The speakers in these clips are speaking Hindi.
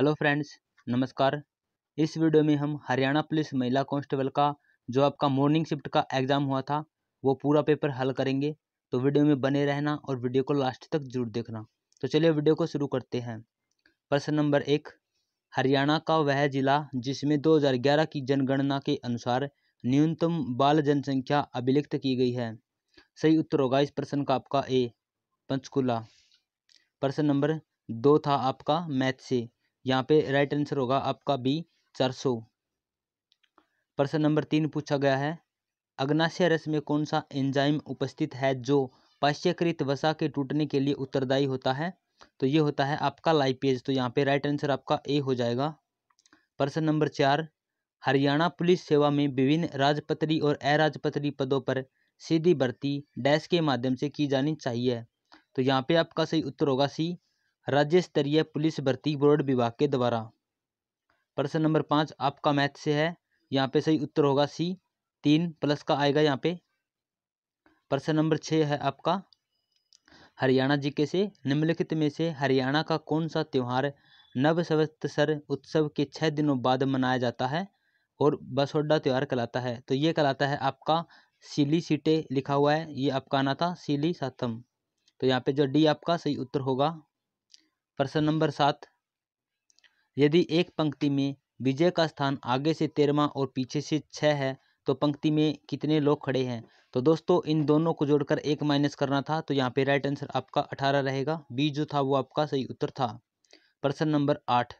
हेलो फ्रेंड्स नमस्कार इस वीडियो में हम हरियाणा पुलिस महिला कांस्टेबल का जो आपका मॉर्निंग शिफ्ट का एग्ज़ाम हुआ था वो पूरा पेपर हल करेंगे तो वीडियो में बने रहना और वीडियो को लास्ट तक जरूर देखना तो चलिए वीडियो को शुरू करते हैं प्रश्न नंबर एक हरियाणा का वह जिला जिसमें 2011 की जनगणना के अनुसार न्यूनतम बाल जनसंख्या अभिलिप्त की गई है सही उत्तर होगा इस प्रश्न का आपका ए पंचकूला प्रश्न नंबर दो था आपका मैथ से यहाँ पे राइट आंसर होगा आपका बी चार सौ प्रश्न नंबर तीन पूछा गया है अग्नाशय रस में कौन सा एंजाइम उपस्थित है जो पाश्चीकृत वसा के टूटने के लिए उत्तरदायी होता है तो ये होता है आपका लाइपेज तो यहाँ पे राइट आंसर आपका ए हो जाएगा प्रश्न नंबर चार हरियाणा पुलिस सेवा में विभिन्न राजपत्री और अराजपत्री पदों पर सीधी भर्ती डैश के माध्यम से की जानी चाहिए तो यहाँ पे आपका सही उत्तर होगा सी राज्य स्तरीय पुलिस भर्ती बोर्ड विभाग के द्वारा प्रश्न नंबर पाँच आपका मैथ से है यहाँ पे सही उत्तर होगा सी तीन प्लस का आएगा यहाँ पे प्रश्न नंबर छः है आपका हरियाणा जीके से निम्नलिखित में से हरियाणा का कौन सा त्यौहार नव सवत्सर उत्सव के छः दिनों बाद मनाया जाता है और बसोड्डा त्यौहार कहलाता है तो ये कहलाता है आपका सीली सीटे लिखा हुआ है ये आपका आना था सीली सातम तो यहाँ पे जो डी आपका सही उत्तर होगा प्रश्न नंबर सात यदि एक पंक्ति में विजय का स्थान आगे से तेरहवा और पीछे से छः है तो पंक्ति में कितने लोग खड़े हैं तो दोस्तों इन दोनों को जोड़कर एक माइनस करना था तो यहाँ पे राइट आंसर आपका अठारह रहेगा बी जो था वो आपका सही उत्तर था प्रश्न नंबर आठ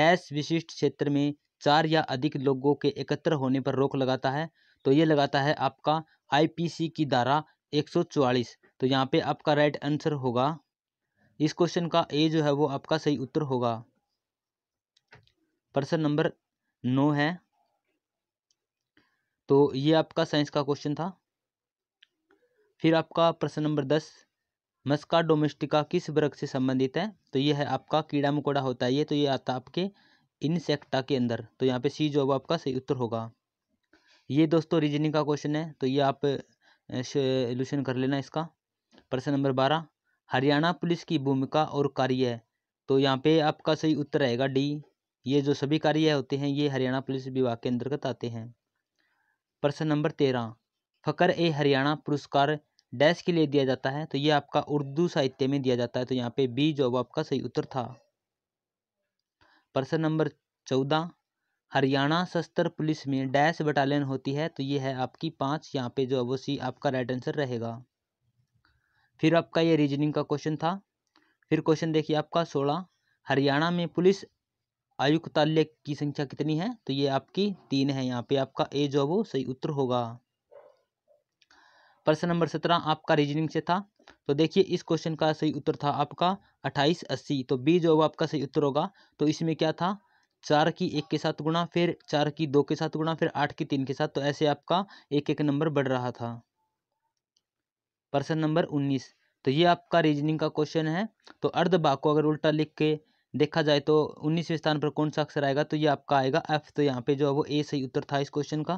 डैश विशिष्ट क्षेत्र में चार या अधिक लोगों के एकत्र होने पर रोक लगाता है तो ये लगाता है आपका आईपीसी की धारा 144 तो यहाँ पे आपका राइट आंसर होगा इस क्वेश्चन का ए जो है वो आपका सही उत्तर होगा प्रश्न नंबर नौ है तो ये आपका साइंस का क्वेश्चन था फिर आपका प्रश्न नंबर दस मस्का डोमेस्टिका किस वर्ग से संबंधित है तो ये है आपका कीड़ा मकोड़ा होता है ये तो ये आता आपके इनसेक्टा के अंदर तो यहाँ पे सी जो है वो आपका सही उत्तर होगा ये दोस्तों रीजनिंग का क्वेश्चन है तो ये आप सोल्यूशन कर लेना इसका प्रश्न नंबर बारह हरियाणा पुलिस की भूमिका और कार्य तो यहाँ पे आपका सही उत्तर रहेगा डी ये जो सभी कार्य होते हैं ये हरियाणा पुलिस विभाग के अंतर्गत आते हैं प्रश्न नंबर तेरह फ़कर ए हरियाणा पुरस्कार डैश के लिए दिया जाता है तो ये आपका उर्दू साहित्य में दिया जाता है तो यहाँ पे बी जो आपका सही उत्तर था प्रश्न नंबर चौदह हरियाणा शस्त्र पुलिस में डैश बटालियन होती है तो ये है आपकी पाँच यहाँ पे जो अब वो सी आपका राइट आंसर रहेगा फिर आपका ये रीजनिंग का क्वेश्चन था फिर क्वेश्चन देखिए आपका सोलह हरियाणा में पुलिस आयुक्तालय की संख्या कितनी है तो ये आपकी तीन है यहाँ पे आपका ए जो वो सही उत्तर होगा प्रश्न नंबर सत्रह आपका रीजनिंग से था तो देखिए इस क्वेश्चन का सही उत्तर था आपका अट्ठाईस अस्सी तो बी जो आपका सही उत्तर होगा तो इसमें क्या था चार की एक के साथ गुणा फिर चार की दो के साथ गुणा फिर आठ की तीन के साथ तो ऐसे आपका एक एक नंबर बढ़ रहा था प्रश्न नंबर उन्नीस तो ये आपका रीजनिंग का क्वेश्चन है तो अर्धभाग को अगर उल्टा लिख के देखा जाए तो उन्नीसवें स्थान पर कौन सा अक्षर आएगा तो ये आपका आएगा एफ तो यहाँ पे जो है वो ए सही उत्तर था इस क्वेश्चन का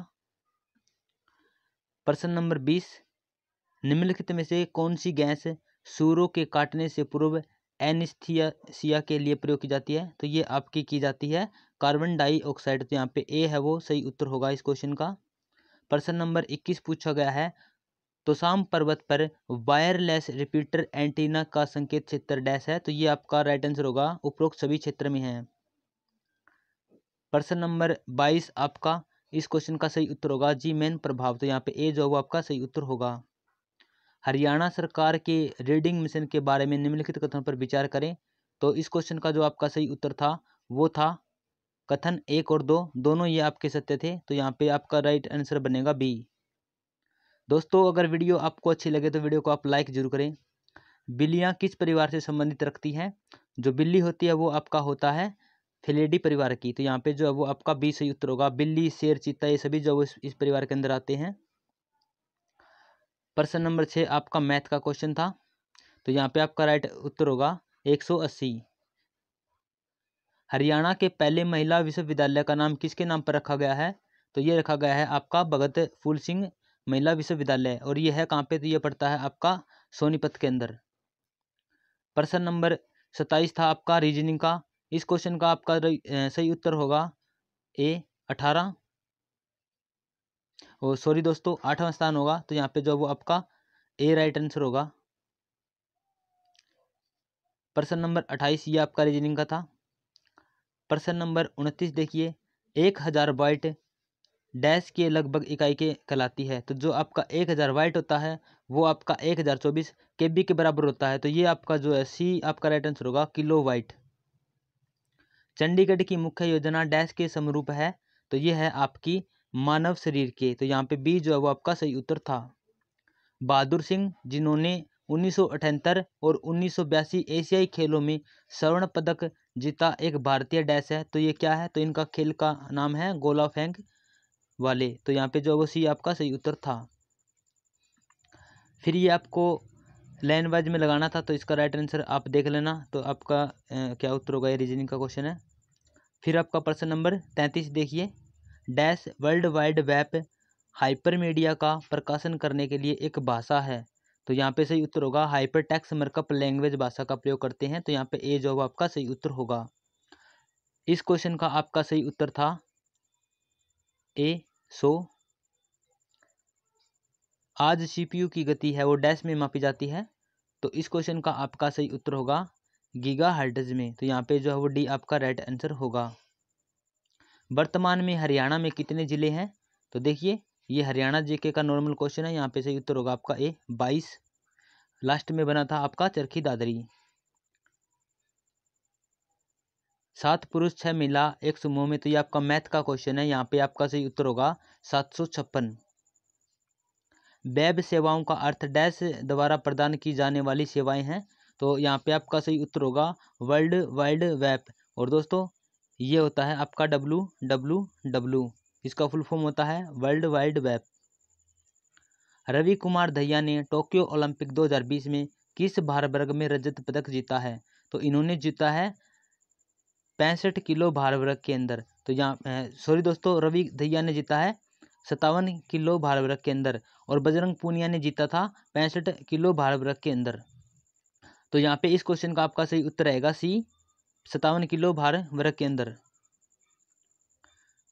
प्रश्न नंबर बीस निम्नलिखित में से कौन सी गैस सूरों के काटने से पूर्व एनिस्थिया के लिए प्रयोग की जाती है तो ये आपकी की जाती है कार्बन डाइऑक्साइड तो यहाँ पे ए है वो सही उत्तर होगा इस क्वेश्चन का प्रश्न नंबर इक्कीस पूछा गया है तोशाम पर्वत पर वायरलेस रिपीटर एंटीना का संकेत क्षेत्र डैश है तो ये आपका राइट आंसर होगा उपरोक्त सभी क्षेत्र में है प्रश्न नंबर बाईस आपका इस क्वेश्चन का सही उत्तर होगा जी मेन प्रभाव तो यहाँ पे ए जो होगा आपका सही उत्तर होगा हरियाणा सरकार के रीडिंग मिशन के बारे में निम्नलिखित कथन पर विचार करें तो इस क्वेश्चन का जो आपका सही उत्तर था वो था कथन एक और दो दोनों ये आपके सत्य थे तो यहाँ पे आपका राइट आंसर बनेगा बी दोस्तों अगर वीडियो आपको अच्छी लगे तो वीडियो को आप लाइक जरूर करें बिल्लियाँ किस परिवार से संबंधित रखती हैं जो बिल्ली होती है वो आपका होता है फिलेडी परिवार की तो यहाँ पे जो है वो आपका बी सही उत्तर होगा बिल्ली शेर चीता ये सभी जो इस, इस परिवार के अंदर आते हैं प्रश्न नंबर छः आपका मैथ का क्वेश्चन था तो यहाँ पे आपका राइट उत्तर होगा एक सौ अस्सी हरियाणा के पहले महिला विश्वविद्यालय का नाम किसके नाम पर रखा गया है तो ये रखा गया है आपका भगत फूल सिंह महिला विश्वविद्यालय और ये है कहाँ पे तो ये पड़ता है आपका सोनीपत के अंदर प्रश्न नंबर सत्ताईस था आपका रीजनिंग का इस क्वेश्चन का आपका सही उत्तर होगा ए अठारह और सॉरी दोस्तों आठवां स्थान होगा तो यहाँ पे जो वो आपका ए राइट आंसर होगा प्रश्न नंबर अट्ठाईस ये आपका रीजनिंग का था प्रश्न नंबर उनतीस देखिए एक हज़ार बाइट डैश के लगभग इकाई के कहलाती है तो जो आपका एक हज़ार वाइट होता है वो आपका एक हज़ार चौबीस के बी के बराबर होता है तो ये आपका जो है सी आपका राइट आंसर होगा किलो वाइट चंडीगढ़ की मुख्य योजना डैश के समरूप है तो ये है आपकी मानव शरीर के तो यहाँ पे बी जो है वो आपका सही उत्तर था बहादुर सिंह जिन्होंने उन्नीस और उन्नीस एशियाई खेलों में स्वर्ण पदक जीता एक भारतीय डैश है तो ये क्या है तो इनका खेल का नाम है गोला फेंक वाले तो यहाँ पे जो वो सी आपका सही उत्तर था फिर ये आपको लाइन वाइज में लगाना था तो इसका राइट आंसर आप देख लेना तो आपका ए, क्या उत्तर होगा ये रीजनिंग का क्वेश्चन है फिर आपका प्रश्न नंबर तैंतीस देखिए dash world wide web hypermedia का प्रकाशन करने के लिए एक भाषा है तो यहाँ पे सही उत्तर होगा हाइपर टैक्स मर्कअप लैंग्वेज भाषा का प्रयोग करते हैं तो यहाँ पे ए जो आपका सही उत्तर होगा इस क्वेश्चन का आपका सही उत्तर था ए सो आज सीपीयू की गति है वो डैश में मापी जाती है तो इस क्वेश्चन का आपका सही उत्तर होगा गीगा हर्टज में तो यहाँ पे जो है वो डी आपका राइट आंसर होगा वर्तमान में हरियाणा में कितने ज़िले हैं तो देखिए ये हरियाणा जीके का नॉर्मल क्वेश्चन है यहाँ पे सही उत्तर होगा आपका ए बाईस लास्ट में बना था आपका चरखी दादरी सात पुरुष छह मिला एक समूह में तो ये आपका मैथ का क्वेश्चन है यहाँ पे आपका सही उत्तर होगा सात सौ छप्पन वेब सेवाओं का अर्थ डैश द्वारा प्रदान की जाने वाली सेवाएं हैं तो यहाँ पे आपका सही उत्तर होगा वर्ल्ड वाइड वेब और दोस्तों ये होता है आपका डब्लू डब्लू डब्लू इसका फुल फॉर्म होता है world wide web Ravi Kumar Dahiya ने टोक्यो ओलंपिक 2020 में किस भार वर्ग में रजत पदक जीता है तो इन्होंने जीता है पैंसठ किलो भार वर्ग के अंदर तो यहाँ सॉरी दोस्तों रवि दहिया ने जीता है सत्तावन किलो भार वर्ग के अंदर और बजरंग पूनिया ने जीता था पैंसठ किलो भार वर्ग के अंदर तो यहाँ पे इस क्वेश्चन का आपका सही उत्तर रहेगा सी सत्तावन किलो भार वर्ग के अंदर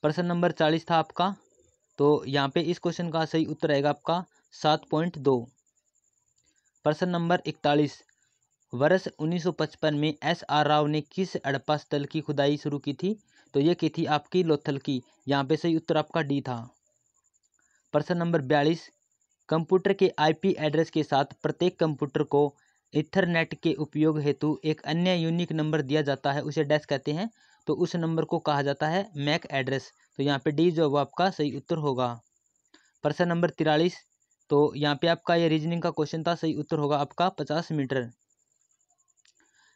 प्रश्न नंबर चालीस था आपका तो यहाँ पे इस क्वेश्चन का सही उत्तर रहेगा आपका सात पॉइंट दो प्रश्न नंबर इकतालीस वर्ष 1955 में एस आर राव ने किस अड़पा स्थल की खुदाई शुरू की थी तो ये की थी आपकी लोथल की यहाँ पे सही उत्तर आपका डी था प्रश्न नंबर बयालीस कंप्यूटर के आईपी एड्रेस के साथ प्रत्येक कंप्यूटर को इथरनेट के उपयोग हेतु एक अन्य यूनिक नंबर दिया जाता है उसे डैश कहते हैं तो उस नंबर को कहा जाता है मैक एड्रेस तो यहाँ पे डी जो आपका सही उत्तर होगा प्रश्न नंबर तिरालीस तो यहाँ पे आपका ये रीजनिंग का क्वेश्चन था सही उत्तर होगा आपका पचास मीटर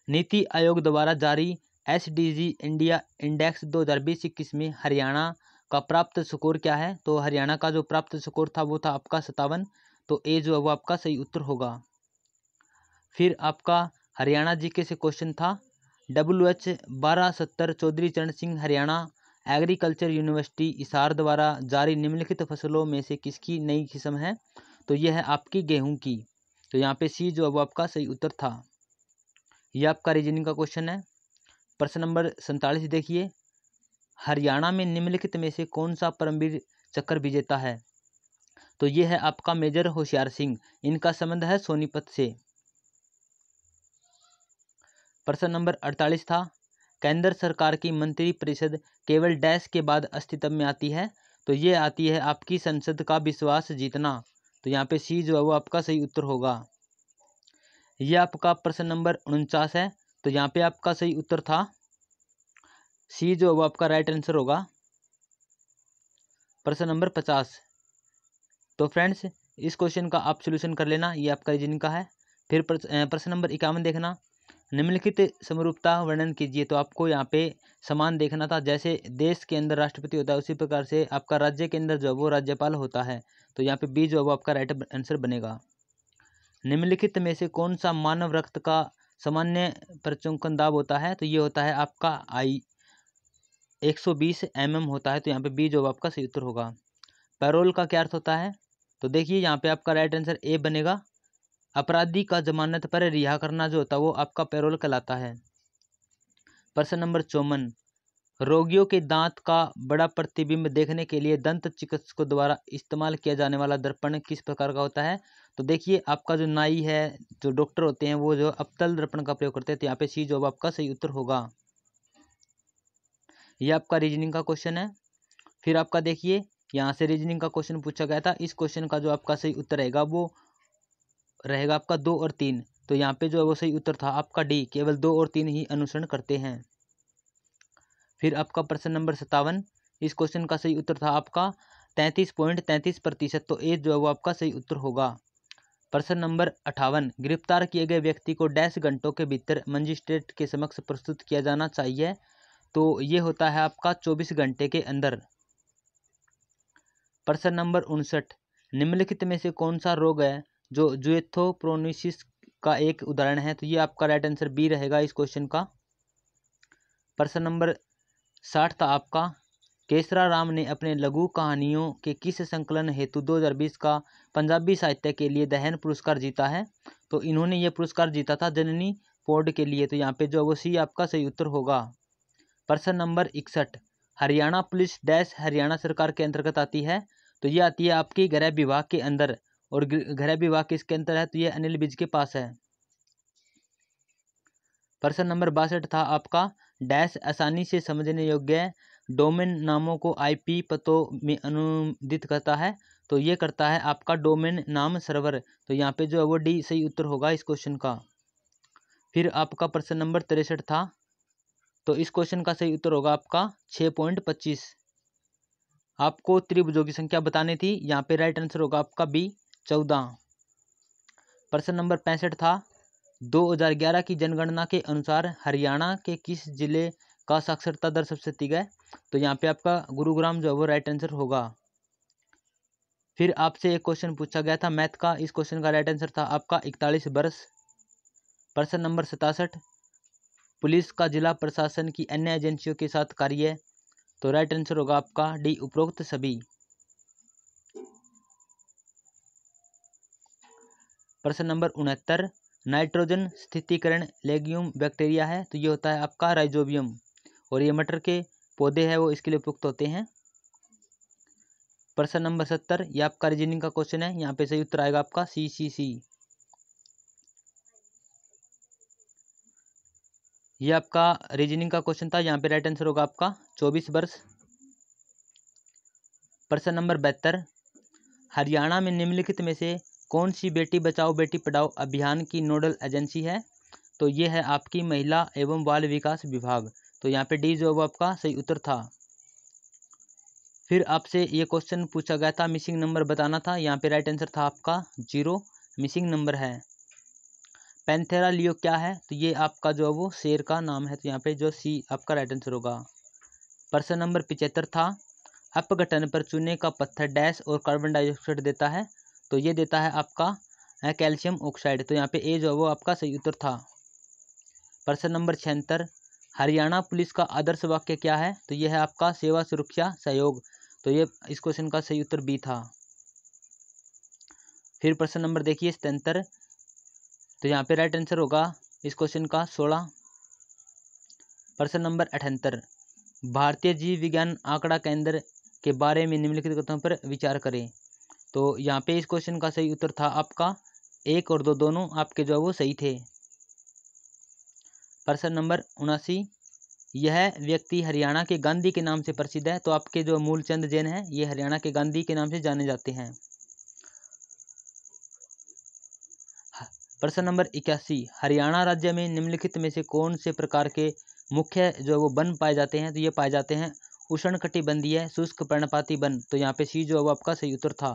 नीति आयोग द्वारा जारी एस.डी.जी इंडिया इंडेक्स दो हज़ार बीस इक्कीस में हरियाणा का प्राप्त स्कोर क्या है तो हरियाणा का जो प्राप्त स्कोर था वो था आपका सत्तावन तो ए जो है वो आपका सही उत्तर होगा फिर आपका हरियाणा जीके से क्वेश्चन था डब्ल्यू एच बारह सत्तर चौधरी चरण सिंह हरियाणा एग्रीकल्चर यूनिवर्सिटी इसार द्वारा जारी निम्नलिखित फसलों में से किसकी नई किस्म है तो यह है आपकी गेहूं की तो यहाँ पे सी जो है वो आपका सही उत्तर था ये आपका रीजनिंग का क्वेश्चन है प्रश्न नंबर सैंतालीस देखिए हरियाणा में निम्नलिखित में से कौन सा परमवीर चक्र विजेता है तो ये है आपका मेजर होशियार सिंह इनका संबंध है सोनीपत से प्रश्न नंबर अड़तालीस था केंद्र सरकार की मंत्रिपरिषद केवल डैश के बाद अस्तित्व में आती है तो ये आती है आपकी संसद का विश्वास जीतना तो यहाँ पे सी जो है वो आपका सही उत्तर होगा ये आपका प्रश्न नंबर उनचास है तो यहाँ पे आपका सही उत्तर था सी जो वो आपका राइट आंसर होगा प्रश्न नंबर पचास तो फ्रेंड्स इस क्वेश्चन का आप सोल्यूशन कर लेना ये आपका रीजन का है फिर प्रश्न नंबर इक्यावन देखना निम्नलिखित समरूपता वर्णन कीजिए तो आपको यहाँ पे समान देखना था जैसे देश के अंदर राष्ट्रपति होता है उसी प्रकार से आपका राज्य के अंदर जो है वो राज्यपाल होता है तो यहाँ पे बी जो है वो आपका राइट आंसर बनेगा निम्नलिखित में से कौन सा मानव रक्त का सामान्य प्रचुंकन दाब होता है तो ये होता है आपका आई 120 एम mm होता है तो यहाँ पे बी जो आपका सही उत्तर होगा पैरोल का क्या अर्थ होता है तो देखिए यहाँ पे आपका राइट आंसर ए बनेगा अपराधी का जमानत पर रिहा करना जो होता है वो आपका पैरोल कहलाता है प्रश्न नंबर चौवन रोगियों के दांत का बड़ा प्रतिबिंब देखने के लिए दंत चिकित्सकों द्वारा इस्तेमाल किया जाने वाला दर्पण किस प्रकार का होता है तो देखिए आपका जो नाई है जो डॉक्टर होते हैं वो जो तल दर्पण का प्रयोग करते हैं तो यहाँ पे सी जॉब आपका सही उत्तर होगा ये आपका रीजनिंग का क्वेश्चन है फिर आपका देखिए यहाँ से रीजनिंग का क्वेश्चन पूछा गया था इस क्वेश्चन का जो आपका सही उत्तर रहेगा वो रहेगा आपका दो और तीन तो यहाँ पे जो है वो सही उत्तर था आपका डी केवल दो और तीन ही अनुसरण करते हैं फिर आपका प्रश्न नंबर सत्तावन इस क्वेश्चन का सही उत्तर था आपका तैंतीस पॉइंट तैंतीस प्रतिशत तो ए जो है वो आपका सही उत्तर होगा प्रश्न नंबर अठावन गिरफ्तार किए गए व्यक्ति को डैश घंटों के भीतर मजिस्ट्रेट के समक्ष प्रस्तुत किया जाना चाहिए तो ये होता है आपका चौबीस घंटे के अंदर प्रश्न नंबर उनसठ निम्नलिखित में से कौन सा रोग है जो जुएथोप्रोनिसिस का एक उदाहरण है तो ये आपका राइट आंसर बी रहेगा इस क्वेश्चन का प्रश्न नंबर साठ था आपका राम ने अपने लघु कहानियों के किस संकलन हेतु 2020 का पंजाबी साहित्य के लिए दहन पुरस्कार जीता है तो इन्होंने ये पुरस्कार जीता था जननी पोर्ड के लिए तो यहाँ पे जो वो सी आपका सही उत्तर होगा प्रश्न नंबर इकसठ हरियाणा पुलिस डैश हरियाणा सरकार के अंतर्गत आती है तो ये आती है आपकी गृह विभाग के अंदर और गृह विभाग किसके अंतर है तो ये अनिल बिज के पास है प्रश्न नंबर बासठ था आपका डैश आसानी से समझने योग्य डोमेन नामों को आईपी पतों में अनुदित करता है तो ये करता है आपका डोमेन नाम सर्वर तो यहाँ पे जो है वो डी सही उत्तर होगा इस क्वेश्चन का फिर आपका प्रश्न नंबर तिरसठ था तो इस क्वेश्चन का सही उत्तर होगा आपका छः पॉइंट पच्चीस आपको त्रिभुजों की संख्या बतानी थी यहाँ पे राइट आंसर होगा आपका बी चौदह प्रश्न नंबर पैंसठ था दो की जनगणना के अनुसार हरियाणा के किस जिले का साक्षरता दर सबसे अधिक है तो यहाँ पे आपका गुरुग्राम जो है वो राइट आंसर होगा फिर आपसे एक क्वेश्चन पूछा गया था मैथ का इस क्वेश्चन का राइट आंसर था आपका इकतालीस वर्ष प्रश्न नंबर सतासठ पुलिस का जिला प्रशासन की अन्य एजेंसियों के साथ कार्य तो राइट आंसर होगा आपका डी उपरोक्त सभी प्रश्न नंबर उनहत्तर नाइट्रोजन स्थितिकरण लेग्यूम बैक्टीरिया है तो ये होता है आपका राइजोबियम और ये मटर के पौधे हैं वो इसके लिए उपयुक्त होते हैं प्रश्न नंबर सत्तर ये आपका रीजनिंग का क्वेश्चन है यहाँ पे सही उत्तर आएगा आपका सी सी सी ये आपका रीजनिंग का क्वेश्चन था यहाँ पे राइट आंसर होगा आपका चौबीस वर्ष प्रश्न नंबर बहत्तर हरियाणा में निम्नलिखित में से कौन सी बेटी बचाओ बेटी पढ़ाओ अभियान की नोडल एजेंसी है तो ये है आपकी महिला एवं बाल विकास विभाग तो यहाँ पे डी जो है वो आपका सही उत्तर था फिर आपसे ये क्वेश्चन पूछा गया था मिसिंग नंबर बताना था यहाँ पे राइट आंसर था आपका जीरो मिसिंग नंबर है पेंथेरा लियो क्या है तो ये आपका जो है वो शेर का नाम है तो यहाँ पे जो सी आपका राइट आंसर होगा प्रश्न नंबर पिचहत्तर था अपघटन पर चूने का पत्थर डैश और कार्बन डाइऑक्साइड देता है तो ये देता है आपका कैल्शियम ऑक्साइड तो यहाँ पे ए जो है वो आपका सही उत्तर था प्रश्न नंबर छिहत्तर हरियाणा पुलिस का आदर्श वाक्य क्या है तो यह है आपका सेवा सुरक्षा सहयोग तो ये इस क्वेश्चन का सही उत्तर बी था फिर प्रश्न नंबर देखिए स्तंत्र तो यहाँ पे राइट आंसर होगा इस क्वेश्चन का सोलह प्रश्न नंबर अठहत्तर भारतीय जीव विज्ञान आंकड़ा केंद्र के बारे में निम्नलिखित कथनों पर विचार करें तो यहाँ पे इस क्वेश्चन का सही उत्तर था आपका एक और दो दोनों आपके जो है वो सही थे प्रश्न नंबर उनासी यह व्यक्ति हरियाणा के गांधी के नाम से प्रसिद्ध है तो आपके जो मूलचंद जैन हैं ये हरियाणा के गांधी के नाम से जाने जाते हैं प्रश्न नंबर इक्यासी हरियाणा राज्य में निम्नलिखित में से कौन से प्रकार के मुख्य जो वो वन पाए जाते हैं तो ये पाए जाते हैं उष्ण कटिबंधीय शुष्क पर्णपाती वन तो यहाँ पे सी जो है वो आपका सही उत्तर था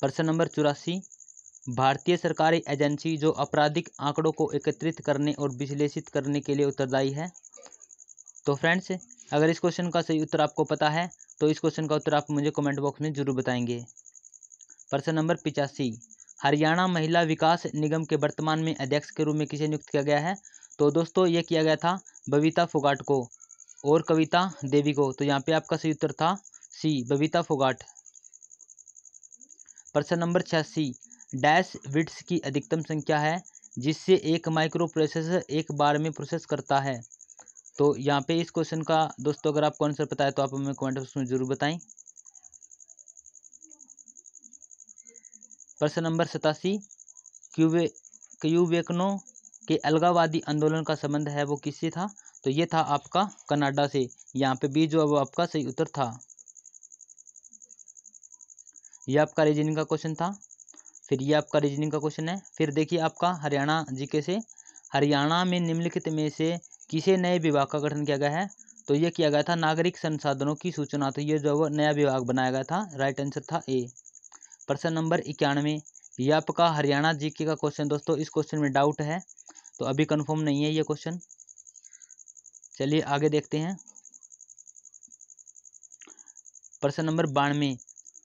प्रश्न नंबर चौरासी भारतीय सरकारी एजेंसी जो आपराधिक आंकड़ों को एकत्रित करने और विश्लेषित करने के लिए उत्तरदायी है तो फ्रेंड्स अगर इस क्वेश्चन का सही उत्तर आपको पता है तो इस क्वेश्चन का उत्तर आप मुझे कमेंट बॉक्स में जरूर बताएंगे प्रश्न नंबर पिचासी हरियाणा महिला विकास निगम के वर्तमान में अध्यक्ष के रूप में किसे नियुक्त किया गया है तो दोस्तों ये किया गया था बबीता फोगाट को और कविता देवी को तो यहाँ पे आपका सही उत्तर था सी बबीता फोगाट प्रश्न नंबर छियासी डैश विट्स की अधिकतम संख्या है जिससे एक माइक्रो प्रोसेसर एक बार में प्रोसेस करता है तो यहाँ पे इस क्वेश्चन का दोस्तों अगर आपको आंसर पता है तो आप हमें कमेंट बॉक्स में जरूर बताएं प्रश्न नंबर सतासी क्यूबे क्यूबेकनों के अलगावादी आंदोलन का संबंध है वो किससे था तो ये था आपका कनाडा से यहाँ पे बी जो है वो आपका सही उत्तर था ये आपका रीजनिंग का क्वेश्चन था फिर ये आपका रीजनिंग का क्वेश्चन है फिर देखिए आपका हरियाणा जीके से हरियाणा में निम्नलिखित में से किसे नए विभाग का गठन किया गया है तो ये किया गया था नागरिक संसाधनों की सूचना तो ये जो नया विभाग बनाया गया था राइट आंसर था ए प्रश्न नंबर इक्यानवे ये आपका हरियाणा जीके का क्वेश्चन दोस्तों इस क्वेश्चन में डाउट है तो अभी कंफर्म नहीं है ये क्वेश्चन चलिए आगे देखते हैं प्रश्न नंबर बानवे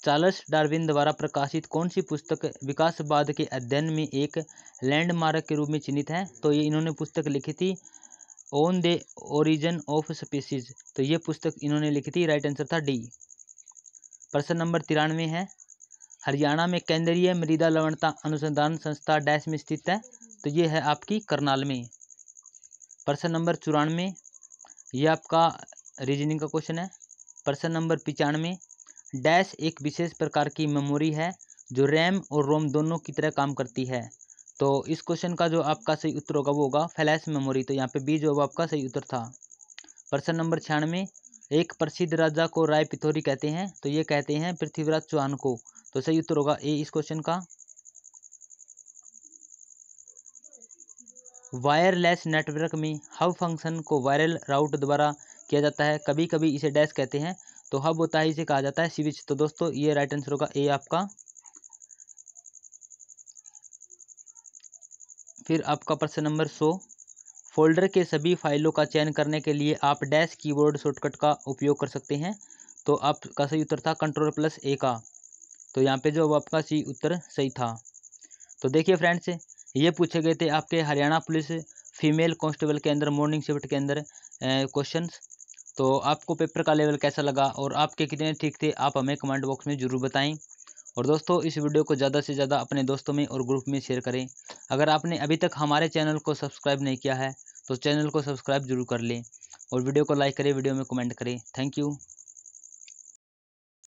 चार्ल्स डार्विन द्वारा प्रकाशित कौन सी पुस्तक विकासवाद के अध्ययन में एक लैंडमार्क के रूप में चिन्हित है तो ये इन्होंने पुस्तक लिखी थी on the origin of species तो ये पुस्तक इन्होंने लिखी थी राइट आंसर था डी प्रश्न नंबर तिरानवे है हरियाणा में केंद्रीय मृदा लवणता अनुसंधान संस्था डैश में स्थित है तो ये है आपकी करनाल में प्रश्न नंबर चौरानवे ये आपका रीजनिंग का क्वेश्चन है प्रश्न नंबर पचानवे डैश एक विशेष प्रकार की मेमोरी है जो रैम और रोम दोनों की तरह काम करती है तो इस क्वेश्चन का जो आपका सही उत्तर होगा वो होगा फ्लैश मेमोरी तो यहाँ पे बी जो आपका सही उत्तर था प्रश्न नंबर छियानवे एक प्रसिद्ध राजा को राय पिथोरी कहते हैं तो ये कहते हैं पृथ्वीराज चौहान को तो सही उत्तर होगा ए इस क्वेश्चन का वायरलेस नेटवर्क में हब फंक्शन को वायरल राउट द्वारा किया जाता है कभी कभी इसे डैश कहते हैं तो हब होता है इसे कहा जाता है सीविच तो दोस्तों ये राइट आंसर होगा ए आपका फिर आपका प्रश्न नंबर सो फोल्डर के सभी फाइलों का चयन करने के लिए आप डैश कीबोर्ड शॉर्टकट का उपयोग कर सकते हैं तो आपका सही उत्तर था कंट्रोल प्लस ए का तो यहाँ पे जो आपका सी उत्तर सही था तो देखिए फ्रेंड्स ये पूछे गए थे आपके हरियाणा पुलिस फीमेल कांस्टेबल के अंदर मॉर्निंग शिफ्ट के अंदर क्वेश्चंस तो आपको पेपर का लेवल कैसा लगा और आपके कितने ठीक थे आप हमें कमेंट बॉक्स में ज़रूर बताएं और दोस्तों इस वीडियो को ज़्यादा से ज़्यादा अपने दोस्तों में और ग्रुप में शेयर करें अगर आपने अभी तक हमारे चैनल को सब्सक्राइब नहीं किया है तो चैनल को सब्सक्राइब जरूर कर लें और वीडियो को लाइक करें वीडियो में कमेंट करें थैंक यू